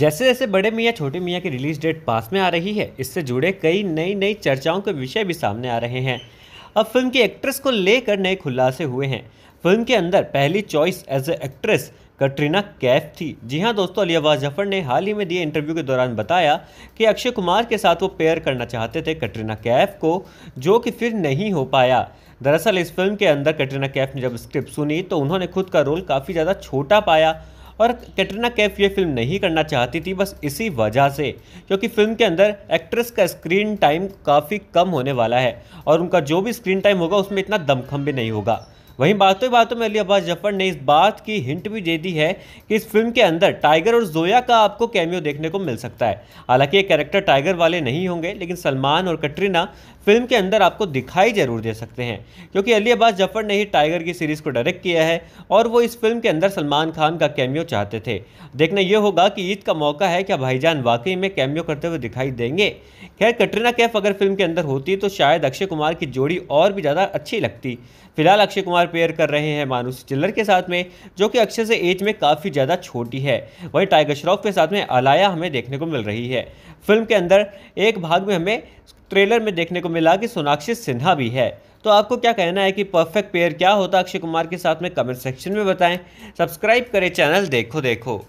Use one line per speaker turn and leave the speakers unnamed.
जैसे जैसे बड़े मियाँ छोटे मियाँ की रिलीज डेट पास में आ रही है इससे जुड़े कई नई नई चर्चाओं के विषय भी सामने आ रहे हैं अब फिल्म की एक्ट्रेस को लेकर नए खुलासे हुए हैं फिल्म के अंदर पहली choice as a actress Katrina Kaif थी जी हाँ दोस्तों अलियाबाज जफर ने हाल ही में दिए इंटरव्यू के दौरान बताया कि अक्षय कुमार के साथ वो पेयर करना चाहते थे कटरीना कैफ को जो कि फिर नहीं हो पाया दरअसल इस फिल्म के अंदर कटरीना कैफ ने जब स्क्रिप्ट सुनी तो उन्होंने खुद का रोल काफ़ी ज़्यादा छोटा पाया और कैटरीना कैफ ये फिल्म नहीं करना चाहती थी बस इसी वजह से क्योंकि फिल्म के अंदर एक्ट्रेस का स्क्रीन टाइम काफ़ी कम होने वाला है और उनका जो भी स्क्रीन टाइम होगा उसमें इतना दमखम भी नहीं होगा वहीं बातों बातों में अली अब्बास जफर ने इस बात की हिंट भी दे दी है कि इस फिल्म के अंदर टाइगर और जोया का आपको कैमियो देखने को मिल सकता है हालांकि ये कैरेक्टर टाइगर वाले नहीं होंगे लेकिन सलमान और कटरीना फिल्म के अंदर आपको दिखाई जरूर दे सकते हैं क्योंकि अली अब्बास जफर ने ही टाइगर की सीरीज़ को डायरेक्ट किया है और वो इस फिल्म के अंदर सलमान खान का कैमियो चाहते थे देखना यह होगा कि ईद का मौका है क्या भाईजान वाकई में कैमियो करते हुए दिखाई देंगे खैर कटरीना कैफ अगर फिल्म के अंदर होती तो शायद अक्षय कुमार की जोड़ी और भी ज़्यादा अच्छी लगती फिलहाल अक्षय कुमार बार पेयर कर रहे हैं मानुसी चिल्लर के साथ में जो कि अक्षय से एज में काफ़ी ज़्यादा छोटी है वहीं टाइगर श्रॉफ के साथ में अलाया हमें देखने को मिल रही है फिल्म के अंदर एक भाग में हमें ट्रेलर में देखने को मिला कि सोनाक्षी सिन्हा भी है तो आपको क्या कहना है कि परफेक्ट पेयर क्या होता अक्षय कुमार के साथ में कमेंट सेक्शन में बताएं सब्सक्राइब करें चैनल देखो देखो